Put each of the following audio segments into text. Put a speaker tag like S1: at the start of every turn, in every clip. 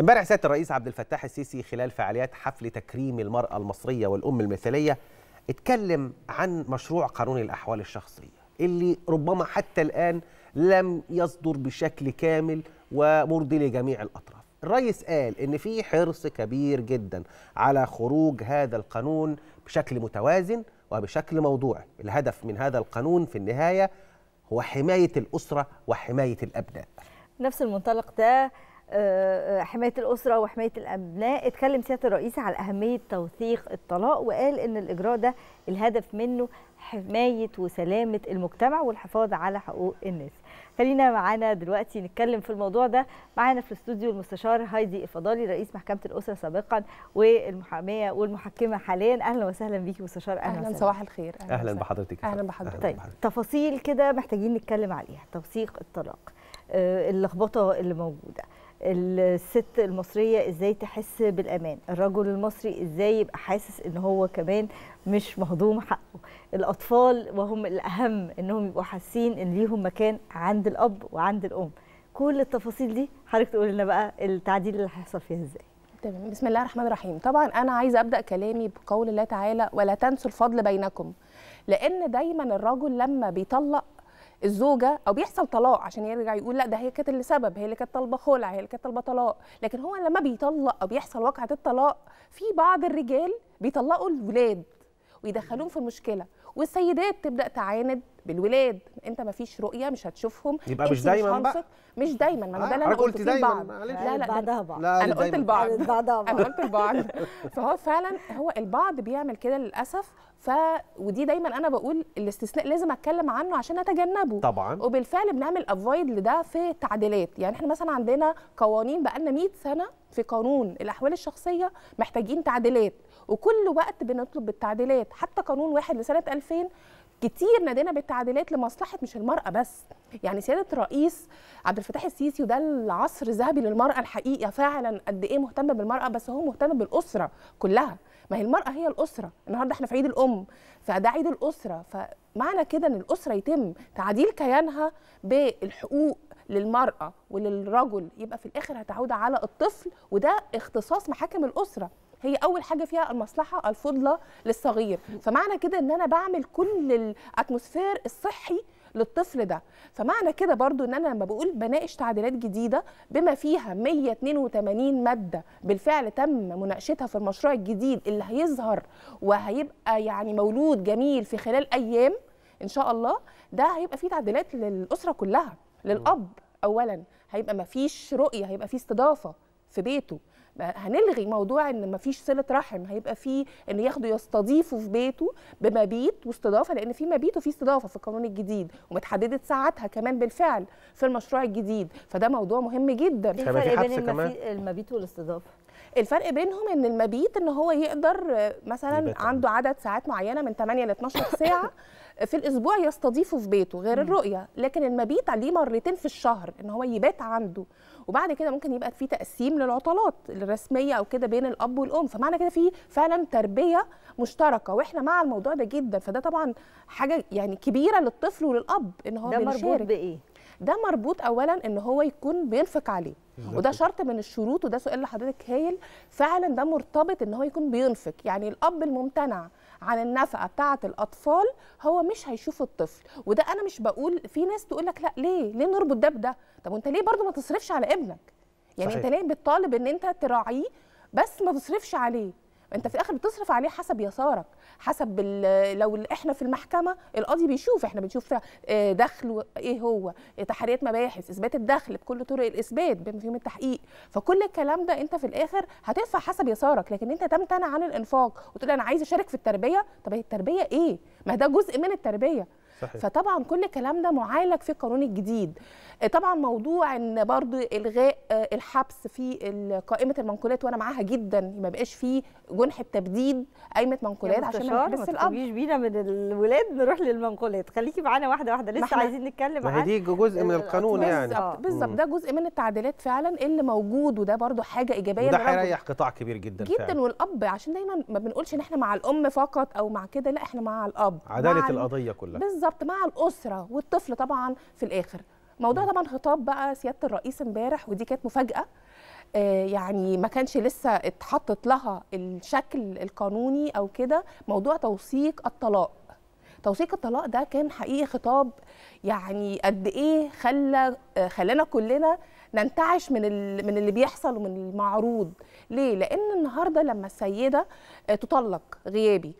S1: امبارح سياده الرئيس عبد الفتاح السيسي خلال فعاليات حفل تكريم المراه المصريه والام المثاليه اتكلم عن مشروع قانون الاحوال الشخصيه اللي ربما حتى الان لم يصدر بشكل كامل ومرضي لجميع الاطراف الرئيس قال ان في حرص كبير جدا على خروج هذا القانون بشكل متوازن وبشكل موضوعي الهدف من هذا القانون في النهايه هو حمايه الاسره وحمايه الابناء
S2: نفس المنطلق ده آه، آه، حمايه الاسره وحمايه الابناء اتكلم سياده الرئيس على اهميه توثيق الطلاق وقال ان الاجراء ده الهدف منه حمايه وسلامه المجتمع والحفاظ على حقوق الناس خلينا معانا دلوقتي نتكلم في الموضوع ده معانا في الاستوديو المستشار هايدي الفضالي رئيس محكمه الاسره سابقا والمحاميه والمحكمه حاليا اهلا وسهلا بيكي مستشار اهلا, أهلا صباح الخير اهلا, أهلا
S1: بحضرتك اهلا بحضرتك طيب
S2: بحضرتك. تفاصيل كده محتاجين نتكلم عليها توثيق الطلاق آه، اللخبطه اللي موجوده الست المصريه ازاي تحس بالامان الرجل المصري ازاي يبقى حاسس ان هو كمان مش مهضوم حقه الاطفال وهم الاهم انهم يبقوا حاسين ان ليهم مكان عند الاب وعند الام كل التفاصيل دي حضرتك تقول لنا بقى التعديل
S3: اللي هيحصل فيها ازاي تمام بسم الله الرحمن الرحيم طبعا انا عايزه ابدا كلامي بقول الله تعالى ولا تنسوا الفضل بينكم لان دايما الرجل لما بيطلق الزوجه او بيحصل طلاق عشان يرجع يقول لا ده هي كانت اللي سبب هي اللي كانت طالبه خلع هي اللي كانت طالبه طلاق لكن هو لما بيطلق او بيحصل وقعه الطلاق في بعض الرجال بيطلقوا الولاد ويدخلوهم في المشكله والسيدات تبدا تعاند بالولاد انت ما فيش رؤيه مش هتشوفهم يبقى مش دايما مش بقى مش دايما ما انا ده انا قلت دايما لا لا بعدها بعض انا قلت البعض انا قلت البعض فهو فعلا هو البعض بيعمل كده للاسف ف ودي دايما انا بقول الاستثناء لازم اتكلم عنه عشان اتجنبه طبعا وبالفعل بنعمل افويد لده في تعديلات يعني احنا مثلا عندنا قوانين بقالنا 100 سنه في قانون الاحوال الشخصيه محتاجين تعديلات وكل وقت بنطلب بالتعديلات حتى قانون واحد لسنه 2000 كتير نادينا بالتعديلات لمصلحه مش المراه بس يعني سياده الرئيس عبد الفتاح السيسي وده العصر الذهبي للمراه الحقيقه فعلا قد ايه مهتم بالمراه بس هو مهتم بالاسره كلها ما هي المراه هي الاسره النهارده احنا في عيد الام فده عيد الاسره فمعنى كده ان الاسره يتم تعديل كيانها بالحقوق للمراه وللرجل يبقى في الاخر هتعود على الطفل وده اختصاص محاكم الاسره هي اول حاجه فيها المصلحه الفضلى للصغير فمعنى كده ان انا بعمل كل الاتموسفير الصحي للطفل ده فمعنى كده برضو ان انا لما بقول بناقش تعديلات جديده بما فيها 182 ماده بالفعل تم مناقشتها في المشروع الجديد اللي هيظهر وهيبقى يعني مولود جميل في خلال ايام ان شاء الله ده هيبقى فيه تعديلات للاسره كلها للاب اولا هيبقى ما فيش رؤيه هيبقى فيه استضافه في بيته هنلغي موضوع ان مفيش صله رحم هيبقى في ان ياخده يستضيفه في بيته بمبيت واستضافه لان في مبيت وفي استضافه في القانون الجديد ومتحدده ساعتها كمان بالفعل في المشروع الجديد فده موضوع مهم جدا هيبقى في حبس كمان المبيت والاستضافه الفرق بينهم ان المبيت ان هو يقدر مثلا عنده عدد ساعات معينه من 8 ل 12 ساعه في الاسبوع يستضيفه في بيته غير الرؤيه لكن المبيت عليه مرتين في الشهر ان هو يبات عنده وبعد كده ممكن يبقى في تقسيم للعطلات الرسميه او كده بين الاب والام فمعنى كده في فعلا تربيه مشتركه واحنا مع الموضوع ده جدا فده طبعا حاجه يعني كبيره للطفل وللاب ان هو ده مربوط بايه ده مربوط اولا ان هو يكون بينفق عليه وده شرط من الشروط وده سؤال لحضرتك هايل فعلا ده مرتبط ان هو يكون بينفق يعني الاب الممتنع عن النفقه بتاعه الاطفال هو مش هيشوف الطفل وده انا مش بقول في ناس تقول لك لا ليه ليه نربط ده بده طب وانت ليه برضو ما تصرفش على ابنك يعني صحيح. انت ليه بتطالب ان انت تراعيه بس ما تصرفش عليه انت في الاخر بتصرف عليه حسب يسارك حسب لو احنا في المحكمه القاضي بيشوف احنا بنشوف آه، دخله ايه هو تحريات مباحث اثبات الدخل بكل طرق الاثبات بما فيهم التحقيق فكل الكلام ده انت في الاخر هتدفع حسب يسارك لكن انت تمتنع عن الانفاق وتقول انا عايز اشارك في التربيه طب هي التربيه ايه ما ده جزء من التربيه صحيح. فطبعا كل الكلام ده معالج في القانون الجديد آه، طبعا موضوع ان برضو الغاء آه، الحبس في قائمه المنقولات وانا معاها جدا ما بقاش فيه جنح التبديد قائمه منقولات عشان ما نحبس الامر
S2: بينا من الولاد نروح للمنقولات خليكي معانا واحده واحده لسه محنا. عايزين نتكلم
S1: عن دي جزء من القانون يعني اه. بالظبط ده
S3: جزء من التعديلات فعلا اللي موجود وده برضو حاجه ايجابيه ده هيريح
S1: قطاع كبير جدا جدا فعلا.
S3: والاب عشان دايما ما بنقولش ان احنا مع الام فقط او مع كده لا احنا مع الاب عداله مع القضيه كلها بالظبط بالظبط مع الاسره والطفل طبعا في الاخر موضوع طبعا خطاب بقى سياده الرئيس امبارح ودي كانت مفاجاه آه، يعني ما كانش لسه اتحطت لها الشكل القانوني او كده موضوع توثيق الطلاق توثيق الطلاق ده كان حقيقي خطاب يعني قد ايه خلى آه، خلانا كلنا ننتعش من من اللي بيحصل ومن المعروض ليه لان النهارده لما السيده آه، تطلق غيابي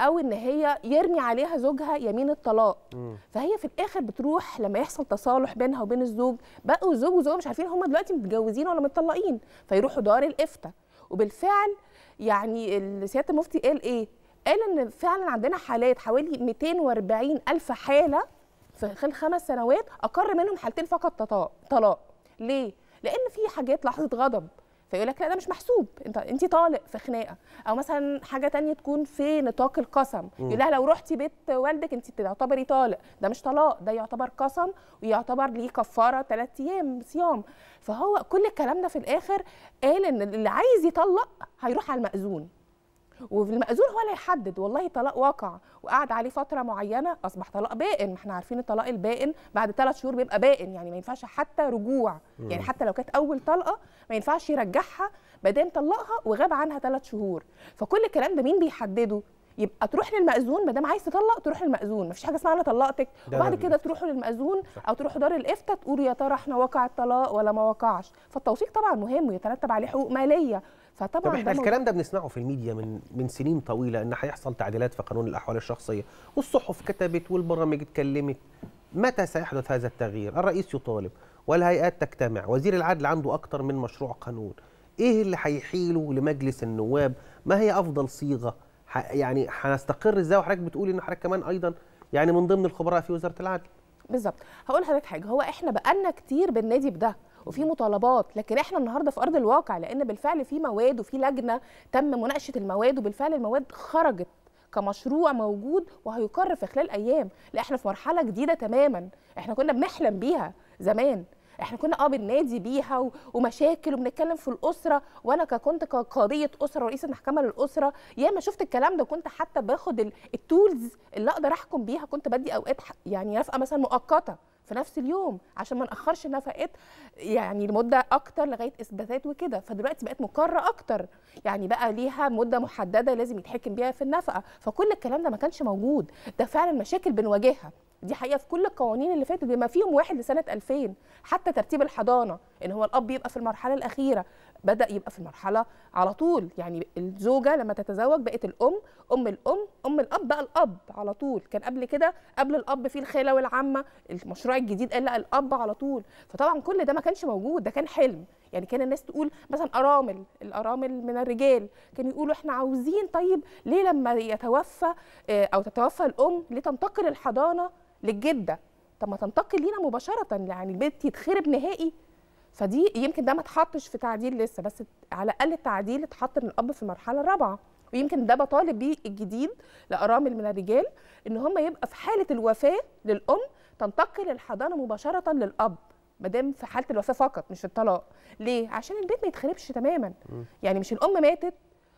S3: او ان هي يرمي عليها زوجها يمين الطلاق م. فهي في الاخر بتروح لما يحصل تصالح بينها وبين الزوج بقوا الزوج وزوجه مش عارفين هما دلوقتي متجوزين ولا متطلقين فيروحوا دار الافتاء وبالفعل يعني سياده المفتي قال ايه قال ان فعلا عندنا حالات حوالي 240 الف حاله في خلال خمس سنوات اقر منهم حالتين فقط طلاق ليه لان في حاجات لحظه غضب فيقول لك لا ده مش محسوب انت انت طالق في خناقه او مثلا حاجه تانية تكون في نطاق القسم يقول لها لو رحتي بيت والدك انت تعتبري طالق ده مش طلاق ده يعتبر قسم ويعتبر ليه كفاره ثلاث ايام صيام فهو كل الكلام ده في الاخر قال ان اللي عايز يطلق هيروح على المأذون والمأذون هو اللي يحدد والله طلاق واقع وقعد عليه فتره معينه اصبح طلاق بائن ما احنا عارفين الطلاق البائن بعد ثلاث شهور بيبقى بائن يعني ما ينفعش حتى رجوع يعني حتى لو كانت اول طلقه ما ينفعش يرجعها بعدين طلقها وغاب عنها ثلاث شهور فكل الكلام ده مين بيحدده يبقى تروح للمأذون ما دام عايز تطلق تروح للمأذون مفيش حاجه اسمها انا طلقتك وبعد كده تروحوا للمأذون او تروحوا دار الافتاء تقولوا يا ترى احنا وقع الطلاق ولا ما وقعش فالتوثيق طبعا مهم ويترتب عليه حقوق ماليه فطبعا طب احنا الكلام ده
S1: بنسمعه في الميديا من من سنين طويله ان هيحصل تعديلات في قانون الاحوال الشخصيه والصحف كتبت والبرامج اتكلمت متى سيحدث هذا التغيير الرئيس يطالب والهيئات تجتمع وزير العدل عنده اكتر من مشروع قانون ايه اللي هيحيله لمجلس النواب ما هي افضل صيغه يعني هنستقر ازاي وحضرتك بتقول ان حضرتك كمان ايضا يعني من ضمن الخبراء في وزاره العدل
S3: بالظبط هقول لحضرتك حاجه هو احنا بقالنا كتير بننادي بده وفي مطالبات لكن احنا النهارده في ارض الواقع لان بالفعل في مواد وفي لجنه تم مناقشه المواد وبالفعل المواد خرجت كمشروع موجود وهيقر في خلال ايام لا احنا في مرحله جديده تماما احنا كنا بنحلم بيها زمان احنا كنا اه بننادي بيها ومشاكل وبنتكلم في الاسره وانا كنت كقاضيه اسره ورئيسه محكمه للاسره ياما شفت الكلام ده كنت حتى باخد التولز اللي اقدر احكم بيها كنت بدي اوقات يعني رفقه مثلا مؤقته في نفس اليوم عشان ما ناخرش نفقه يعني لمده اكتر لغايه اثباتات وكده فدلوقتي بقت مقرره اكتر يعني بقى ليها مده محدده لازم يتحكم بيها في النفقه فكل الكلام ده ما كانش موجود ده فعلا مشاكل بنواجهها دي حقيقه في كل القوانين اللي فاتت بما فيهم واحد لسنه 2000 حتى ترتيب الحضانه ان هو الاب يبقى في المرحله الاخيره بدا يبقى في المرحله على طول يعني الزوجه لما تتزوج بقت الام ام الام ام الاب بقى الاب على طول كان قبل كده قبل الاب في الخاله والعمه المشروع الجديد قال لا الاب على طول فطبعا كل ده ما كانش موجود ده كان حلم يعني كان الناس تقول مثلا ارامل الارامل من الرجال كانوا يقولوا احنا عاوزين طيب ليه لما يتوفى آه، او تتوفى الام ليه تنتقل الحضانه للجده طب ما تنتقل لينا مباشره يعني البيت يتخرب نهائي فدي يمكن ده ما اتحطش في تعديل لسه بس على الاقل التعديل اتحط من الاب في المرحله الرابعه ويمكن ده بطالب بيه الجديد لارامل من الرجال ان هم يبقى في حاله الوفاه للام تنتقل الحضانه مباشره للاب ما دام في حاله الوفاه فقط مش الطلاق ليه عشان البيت ما يتخربش تماما يعني مش الام ماتت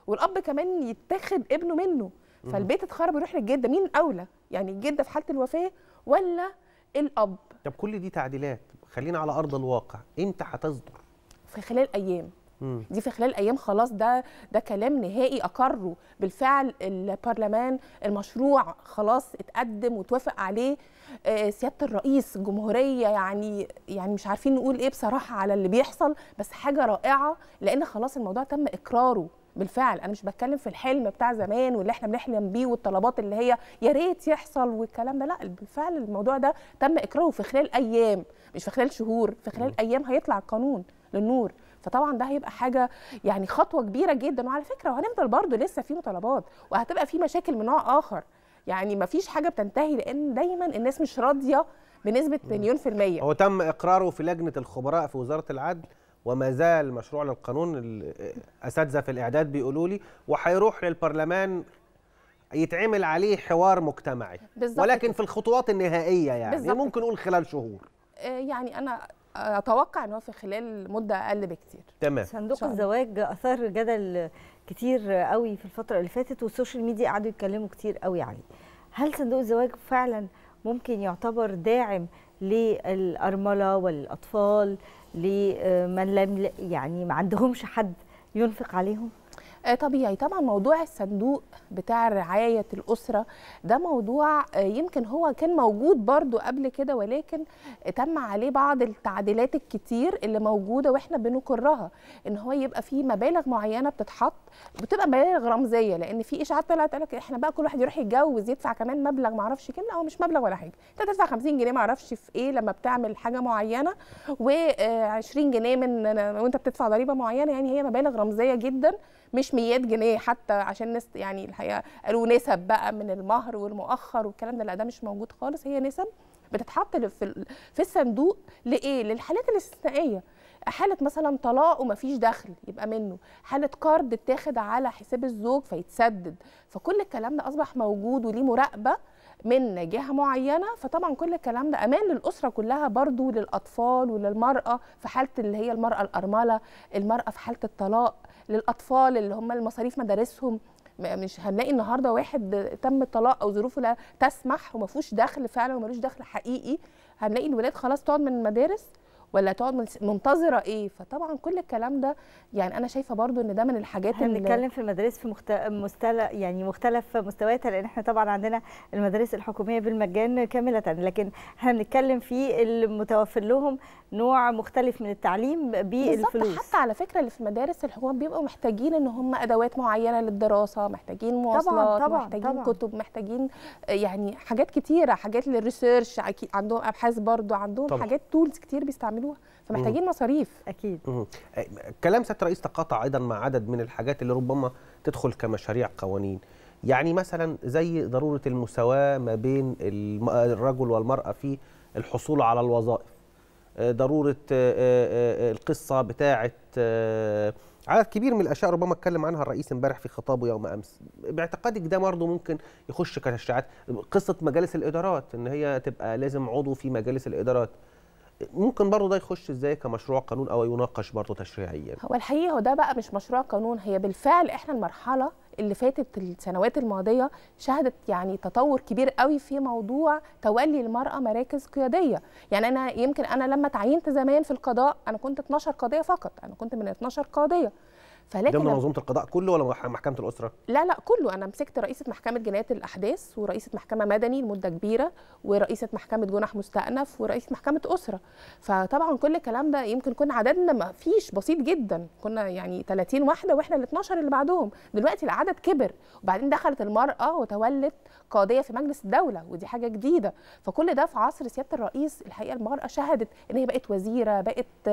S3: والاب كمان يتاخد ابنه منه فالبيت اتخرب ويروح للجده مين اولى يعني الجده في حاله الوفاه ولا الاب طب
S1: كل دي تعديلات خلينا على ارض الواقع امتى هتصدر
S3: في خلال ايام مم. دي في خلال ايام خلاص ده ده كلام نهائي اقره بالفعل البرلمان المشروع خلاص اتقدم وتوافق عليه آه، سياده الرئيس الجمهوريه يعني يعني مش عارفين نقول ايه بصراحه على اللي بيحصل بس حاجه رائعه لان خلاص الموضوع تم اقراره بالفعل انا مش بتكلم في الحلم بتاع زمان واللي احنا بنحلم بيه والطلبات اللي هي يا ريت يحصل والكلام ده لا بالفعل الموضوع ده تم اقراره في خلال ايام مش في خلال شهور في خلال ايام هيطلع القانون للنور فطبعا ده هيبقى حاجه يعني خطوه كبيره جدا وعلى فكره وهنفضل برضو لسه في مطالبات وهتبقى في مشاكل من نوع اخر يعني ما فيش حاجه بتنتهي لان دايما الناس مش راضيه بنسبه مليون في الميه
S1: هو تم اقراره في لجنه الخبراء في وزاره العدل وما زال مشروع للقانون الاساتذه في الاعداد بيقولوا لي وهيروح للبرلمان يتعمل عليه حوار مجتمعي ولكن في الخطوات النهائيه يعني بالزبط. ممكن نقول خلال شهور
S3: آه، يعني انا اتوقع ان هو في خلال مده اقل بكتير تمام صندوق
S2: الزواج اثار جدل كتير قوي في الفتره اللي فاتت والسوشيال ميديا قعدوا يتكلموا كتير قوي عليه هل صندوق الزواج فعلا ممكن يعتبر داعم للأرملة والأطفال لمن لم يعني ما عندهمش حد
S3: ينفق عليهم آه، طبيعي طبعا موضوع الصندوق بتاع رعايه الاسره ده موضوع آه، يمكن هو كان موجود برضو قبل كده ولكن تم عليه بعض التعديلات الكتير اللي موجوده واحنا بنكرها ان هو يبقى فيه مبالغ معينه بتتحط بتبقى مبالغ رمزيه لان في اشاعات طلعت قال لك احنا بقى كل واحد يروح يتجوز يدفع كمان مبلغ معرفش كم كام لا هو مش مبلغ ولا حاجه انت تدفع 50 جنيه معرفش في ايه لما بتعمل حاجه معينه و 20 آه، جنيه من وانت بتدفع ضريبه معينه يعني هي مبالغ رمزيه جدا مش ميات جنيه حتى عشان ناس يعني الحقيقه قالوا نسب بقى من المهر والمؤخر والكلام ده لا ده مش موجود خالص هي نسب بتتحط في في الصندوق لايه؟ للحالات الاستثنائيه حالة مثلا طلاق ومفيش دخل يبقى منه حالة كارد اتاخد على حساب الزوج فيتسدد فكل الكلام ده أصبح موجود وليه مراقبة من جهة معينة فطبعا كل الكلام ده أمان للأسرة كلها برضو للأطفال وللمرأة في حالة اللي هي المرأة الأرملة المرأة في حالة الطلاق للاطفال اللي هم المصاريف مدارسهم مش هنلاقي النهارده واحد تم الطلاق او ظروفه لا تسمح وما فيهوش دخل فعلا وملوش دخل حقيقي هنلاقي الولاد خلاص تقعد من المدارس ولا تقعد منتظره ايه فطبعا كل الكلام ده يعني انا شايفه برضو ان ده من الحاجات احنا بنتكلم
S2: في المدارس في مخت... مستل... يعني مختلف مستوياتها لان احنا طبعا عندنا المدارس الحكوميه بالمجان كامله لكن احنا بنتكلم في المتوفر لهم نوع مختلف من التعليم بالفلوس حتى على فكره اللي في مدارس
S3: الحكومه بيبقوا محتاجين ان هم ادوات معينه للدراسه محتاجين مواصلات طبعاً طبعاً محتاجين طبعاً. كتب محتاجين يعني حاجات كتيره حاجات للريسيرش عندهم ابحاث برضو عندهم طبعاً. حاجات تولز كتير بيستعملوا يعملوها فمحتاجين مصاريف اكيد
S1: كلام سياده الرئيس تقاطع ايضا مع عدد من الحاجات اللي ربما تدخل كمشاريع قوانين يعني مثلا زي ضروره المساواه ما بين الرجل والمراه في الحصول على الوظائف آه، ضروره آه، آه، القصه بتاعه عدد كبير من الاشياء ربما اتكلم عنها الرئيس امبارح في خطابه يوم امس باعتقادك ده برضه ممكن يخش كتشريعات قصه مجالس الادارات ان هي تبقى لازم عضو في مجالس الادارات ممكن برضه ده يخش ازاي كمشروع قانون او يناقش برضه تشريعيا هو
S3: الحقيقه هو ده بقى مش مشروع قانون هي بالفعل احنا المرحله اللي فاتت السنوات الماضيه شهدت يعني تطور كبير قوي في موضوع تولي المراه مراكز قياديه يعني انا يمكن انا لما تعينت زمان في القضاء انا كنت 12 قضيه فقط انا كنت من 12 قاضيه فلكن ضمن منظومه
S1: القضاء كله ولا محكمه الاسره
S3: لا لا كله انا مسكت رئيسه محكمه جنايات الاحداث ورئيسه محكمه مدني لمده كبيره ورئيسه محكمه جنح مستأنف ورئيسه محكمه اسره فطبعا كل الكلام ده يمكن كنا عددنا ما فيش بسيط جدا كنا يعني 30 واحده واحنا ال 12 اللي بعدهم دلوقتي العدد كبر وبعدين دخلت المراه وتولت قاضيه في مجلس الدوله ودي حاجه جديده فكل ده في عصر سياده الرئيس الحقيقه المراه شهدت ان هي بقت وزيره بقت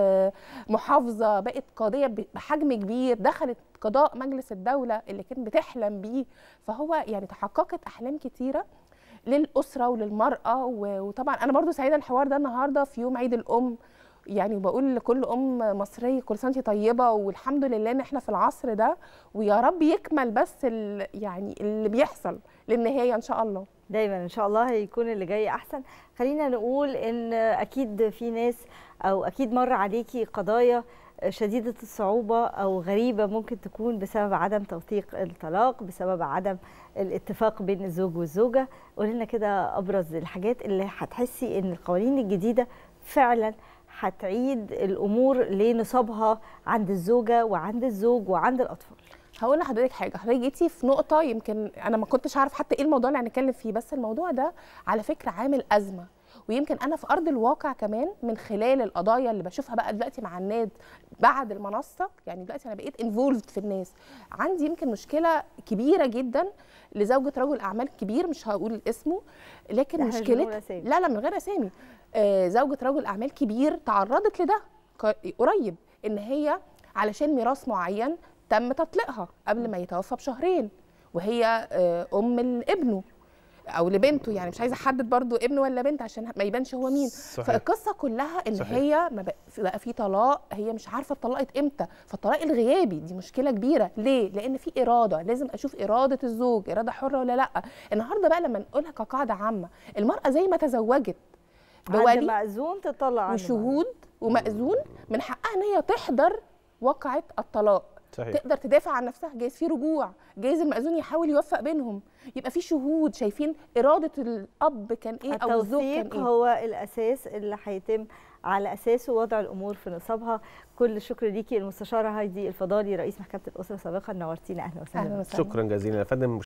S3: محافظه بقت قاضيه بحجم كبير دخلت قضاء مجلس الدوله اللي كانت بتحلم بيه فهو يعني تحققت احلام كتيره للاسره وللمراه وطبعا انا برضو سعيده الحوار ده النهارده في يوم عيد الام يعني وبقول لكل ام مصريه كل سنه طيبه والحمد لله ان احنا في العصر ده ويا رب يكمل بس يعني اللي بيحصل للنهايه ان شاء الله دايما ان شاء الله هيكون اللي جاي احسن خلينا نقول ان اكيد
S2: في ناس او اكيد مر عليكي قضايا شديدة الصعوبة أو غريبة ممكن تكون بسبب عدم توثيق الطلاق بسبب عدم الاتفاق بين الزوج والزوجة قولي لنا كده أبرز الحاجات اللي هتحسي إن القوانين الجديدة فعلا هتعيد الأمور لنصابها عند الزوجة وعند
S3: الزوج وعند الأطفال هقول لحضرتك حاجه حضرتك جيتي في نقطه يمكن انا ما كنتش عارف حتى ايه الموضوع اللي هنتكلم فيه بس الموضوع ده على فكره عامل ازمه ويمكن انا في ارض الواقع كمان من خلال القضايا اللي بشوفها بقى دلوقتي مع الناد بعد المنصه يعني دلوقتي انا بقيت انفولفد في الناس عندي يمكن مشكله كبيره جدا لزوجه رجل اعمال كبير مش هقول اسمه لكن مشكله لا لا من غير اسامي آه زوجه رجل اعمال كبير تعرضت لده قريب ان هي علشان ميراث معين تم تطليقها قبل ما يتوفى بشهرين وهي آه، ام لابنه او لبنته يعني مش عايزه احدد برضو ابن ولا بنت عشان ما يبانش هو مين صحيح. فالقصه كلها ان صحيح. هي ما بقى في طلاق هي مش عارفه اتطلقت امتى فالطلاق الغيابي دي مشكله كبيره ليه لان في اراده لازم اشوف اراده الزوج اراده حره ولا لا النهارده بقى لما نقولها كقاعده عامه المراه زي ما تزوجت بولي مأذون تطلع وشهود ومأذون من حقها ان هي تحضر وقعه الطلاق صحيح. تقدر تدافع عن نفسها جايز في رجوع جايز المأذون يحاول يوفق بينهم يبقى في شهود شايفين إرادة الأب كان إيه أو الزوج كان إيه
S2: هو الأساس اللي هيتم على اساسه وضع الامور في نصابها كل الشكر ليكي المستشاره هايدي الفضالي رئيس محكمه الاسره سابقا نورتينا اهلا وسهلا
S1: شكرا جزيلا يا فندم